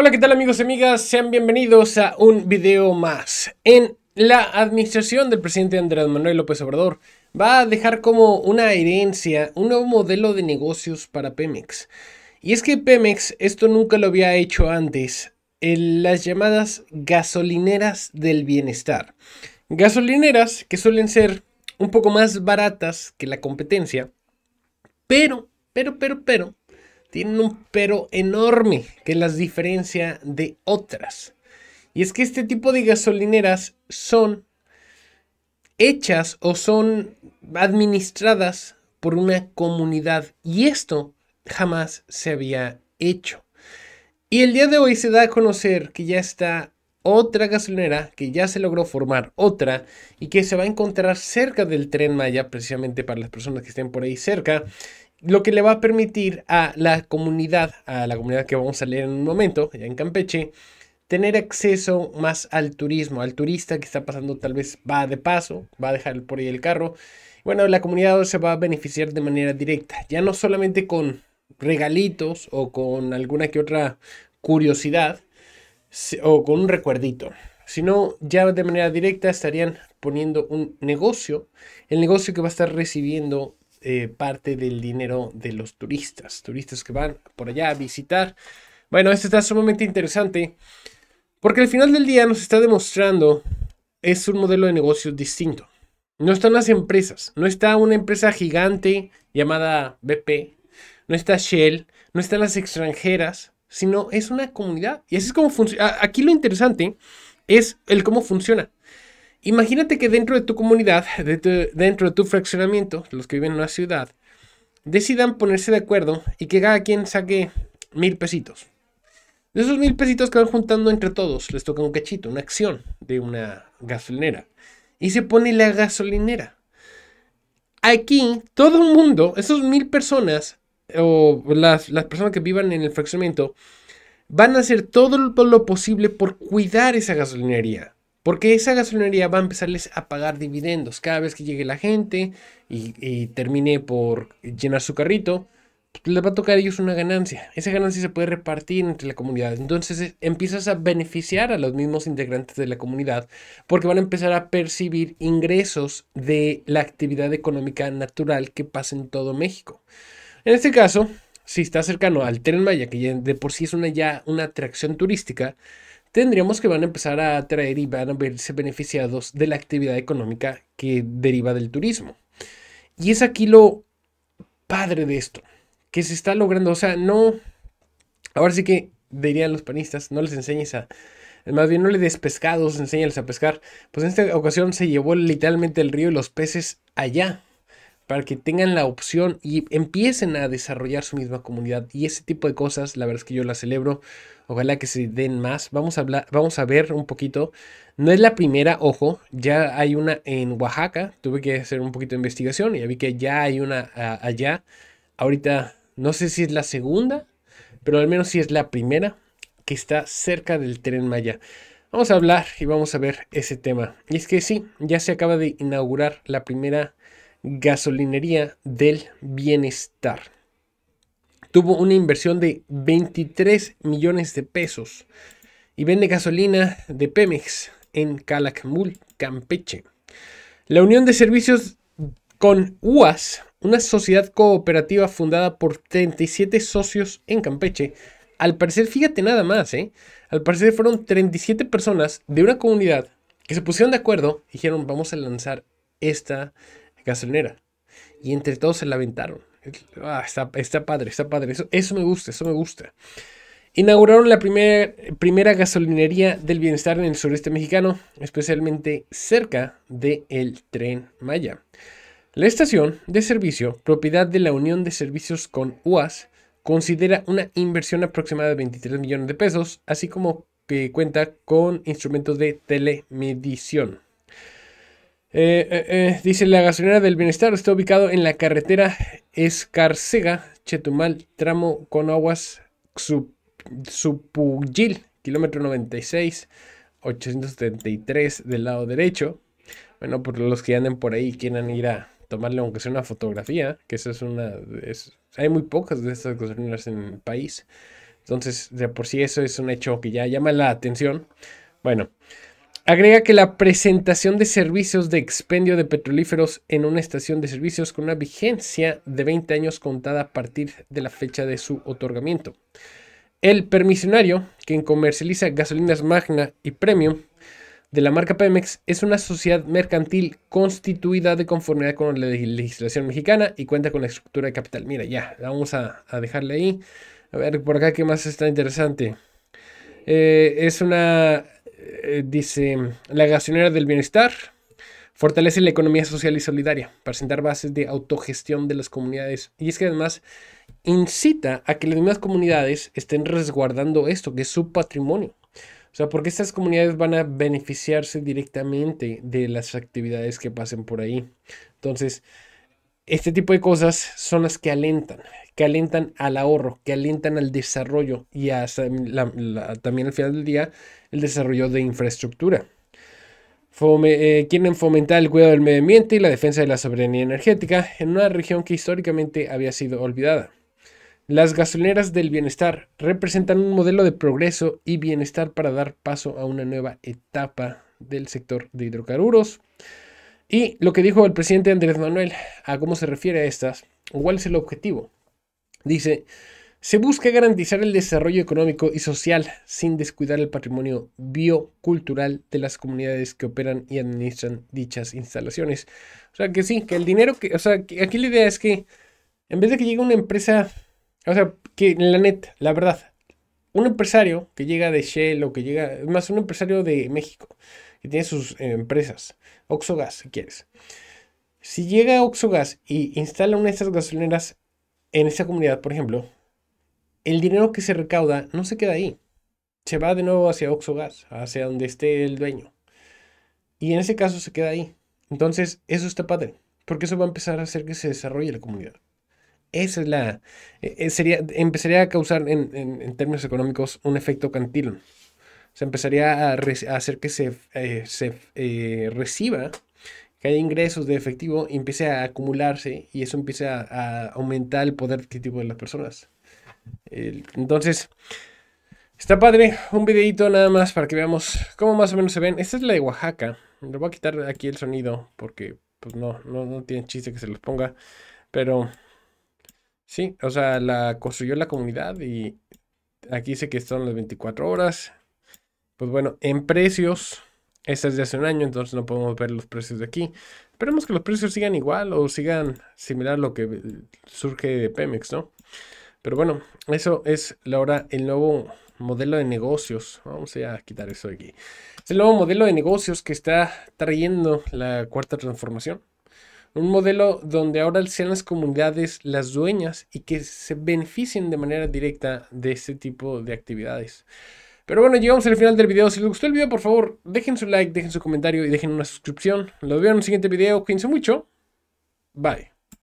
Hola, ¿qué tal amigos y amigas? Sean bienvenidos a un video más. En la administración del presidente Andrés Manuel López Obrador va a dejar como una herencia un nuevo modelo de negocios para Pemex. Y es que Pemex esto nunca lo había hecho antes, en las llamadas gasolineras del bienestar. Gasolineras que suelen ser un poco más baratas que la competencia, pero, pero, pero, pero, tienen un pero enorme, que las diferencia de otras. Y es que este tipo de gasolineras son hechas o son administradas por una comunidad y esto jamás se había hecho. Y el día de hoy se da a conocer que ya está otra gasolinera, que ya se logró formar otra y que se va a encontrar cerca del tren Maya, precisamente para las personas que estén por ahí cerca, lo que le va a permitir a la comunidad, a la comunidad que vamos a leer en un momento, ya en Campeche, tener acceso más al turismo, al turista que está pasando tal vez va de paso, va a dejar por ahí el carro. Bueno, la comunidad se va a beneficiar de manera directa, ya no solamente con regalitos o con alguna que otra curiosidad o con un recuerdito, sino ya de manera directa estarían poniendo un negocio, el negocio que va a estar recibiendo eh, parte del dinero de los turistas, turistas que van por allá a visitar. Bueno, esto está sumamente interesante porque al final del día nos está demostrando es un modelo de negocio distinto. No están las empresas, no está una empresa gigante llamada BP, no está Shell, no están las extranjeras, sino es una comunidad. Y así es como funciona. Aquí lo interesante es el cómo funciona. Imagínate que dentro de tu comunidad, dentro de tu fraccionamiento, los que viven en la ciudad, decidan ponerse de acuerdo y que cada quien saque mil pesitos. De esos mil pesitos que van juntando entre todos, les toca un cachito, una acción de una gasolinera. Y se pone la gasolinera. Aquí, todo el mundo, esos mil personas, o las, las personas que vivan en el fraccionamiento, van a hacer todo lo posible por cuidar esa gasolinería. Porque esa gasolinería va a empezarles a pagar dividendos. Cada vez que llegue la gente y, termine por llenar su carrito, pues, le va a tocar a ellos una ganancia. Esa ganancia se puede repartir entre la comunidad. Entonces eh, empiezas a beneficiar a los mismos integrantes de la comunidad porque van a empezar a percibir ingresos de la actividad económica natural que pasa en todo México. En este caso, si está cercano al Tren Maya, que de por sí es una ya una atracción turística, tendríamos que van a empezar a atraer y van a verse beneficiados de la actividad económica que deriva del turismo. Y es aquí lo padre de esto, que se está logrando, o sea, no, ahora sí que dirían los panistas, no les enseñes a, más bien no le des pescados, enseñales a pescar. Pues en esta ocasión se llevó literalmente el río y los peces allá, para que tengan la opción y empiecen a desarrollar su misma comunidad. Y ese tipo de cosas, la verdad es que yo las celebro. Ojalá que se den más. Vamos a, hablar, vamos a ver un poquito. No es la primera, ojo, ya hay una en Oaxaca. Tuve que hacer un poquito de investigación y ya vi que ya hay una allá. Ahorita no sé si es la segunda, pero al menos sí es la primera que está cerca del tren Maya. Vamos a hablar y vamos a ver ese tema. Y es que sí, ya se acaba de inaugurar la primera Gasolinería del Bienestar. Tuvo una inversión de 23 millones de pesos y vende gasolina de Pemex en Calakmul, Campeche. La Unión de Servicios con UAS, una sociedad cooperativa fundada por 37 socios en Campeche, al parecer, fíjate nada más, ¿eh? Al parecer fueron 37 personas de una comunidad que se pusieron de acuerdo y dijeron, vamos a lanzar esta gasolinera. Y entre todos se la Ah, está, padre, está padre. Eso, me gusta, eso me gusta. Inauguraron la primera, primera gasolinería del bienestar en el sureste mexicano, especialmente cerca del el tren Maya. La estación de servicio, propiedad de la Unión de Servicios con UAS, considera una inversión aproximada de 23 millones de pesos, así como que cuenta con instrumentos de telemedición. Eh, eh, eh, dice la gasolinera del bienestar está ubicado en la carretera Escarcega, Chetumal, tramo con aguas Xupuyil, kilómetro 96, 873 del lado derecho. Bueno, por los que anden por ahí y quieran ir a tomarle aunque sea una fotografía, que eso es una... hay muy pocas de estas gasolineras en el país. Entonces, de por sí eso es un hecho que ya llama la atención. Bueno, Agrega que la presentación de servicios de expendio de petrolíferos en una estación de servicios con una vigencia de 20 años contada a partir de la fecha de su otorgamiento. El permisionario, quien comercializa gasolinas Magna y Premium de la marca Pemex, es una sociedad mercantil constituida de conformidad con la legislación mexicana y cuenta con la estructura de capital. Mira, ya, vamos a, dejarle ahí. A ver, por acá, ¿qué más está interesante? Eh, es una eh, dice, la gasolinera del bienestar fortalece la economía social y solidaria para sentar bases de autogestión de las comunidades. Y es que además incita a que las mismas comunidades estén resguardando esto, que es su patrimonio. O sea, porque estas comunidades van a beneficiarse directamente de las actividades que pasen por ahí. Entonces, este tipo de cosas son las que alentan, que alentan al ahorro, que alentan al desarrollo y también al final del día el desarrollo de infraestructura. Eh, quieren fomentar el cuidado del medio ambiente y la defensa de la soberanía energética en una región que históricamente había sido olvidada. Las gasolineras del bienestar representan un modelo de progreso y bienestar para dar paso a una nueva etapa del sector de hidrocarburos. Y lo que dijo el presidente Andrés Manuel a cómo se refiere a estas, cuál es el objetivo. Dice, se busca garantizar el desarrollo económico y social sin descuidar el patrimonio biocultural de las comunidades que operan y administran dichas instalaciones. O sea que sí, que el dinero que, o sea, aquí la idea es que en vez de que llegue una empresa, o sea, que en la net, la verdad, un empresario que llega de Shell o que llega, más un empresario de México, que tiene sus eh, empresas. Oxogas, si quieres. Si llega Oxogas y instala una de estas gasolineras en esa comunidad, por ejemplo, el dinero que se recauda no se queda ahí. Se va de nuevo hacia Oxogas, hacia donde esté el dueño. Y en ese caso se queda ahí. Entonces, eso está padre, porque eso va a empezar a hacer que se desarrolle la comunidad. Esa es la. Eh, eh, sería, empezaría a causar en, en términos económicos un efecto cantilón se empezaría a, hacer que se, eh, eh, reciba, que haya ingresos de efectivo y empiece a acumularse y eso empiece a, aumentar el poder adquisitivo de las personas. entonces, está padre. Un videito nada más para que veamos cómo más o menos se ven. Esta es la de Oaxaca. Le voy a quitar aquí el sonido porque pues no, no, tiene chiste que se los ponga. Pero sí, o sea, la construyó la comunidad y aquí dice que son las 24 horas. Pues bueno, en precios, esa es de hace un año, entonces no podemos ver los precios de aquí. Esperemos que los precios sigan igual o sigan similar a lo que eh, surge de Pemex, ¿no? Pero bueno, eso es ahora el nuevo modelo de negocios. Vamos a quitar eso de aquí. Es el nuevo modelo de negocios que está trayendo la cuarta transformación. Un modelo donde ahora sean las comunidades las dueñas y que se beneficien de manera directa de este tipo de actividades. Pero bueno, llegamos al final del video. Si les gustó el video, por favor, dejen su like, dejen su comentario y dejen una suscripción. Los veo en un siguiente video. Cuídense mucho. Bye.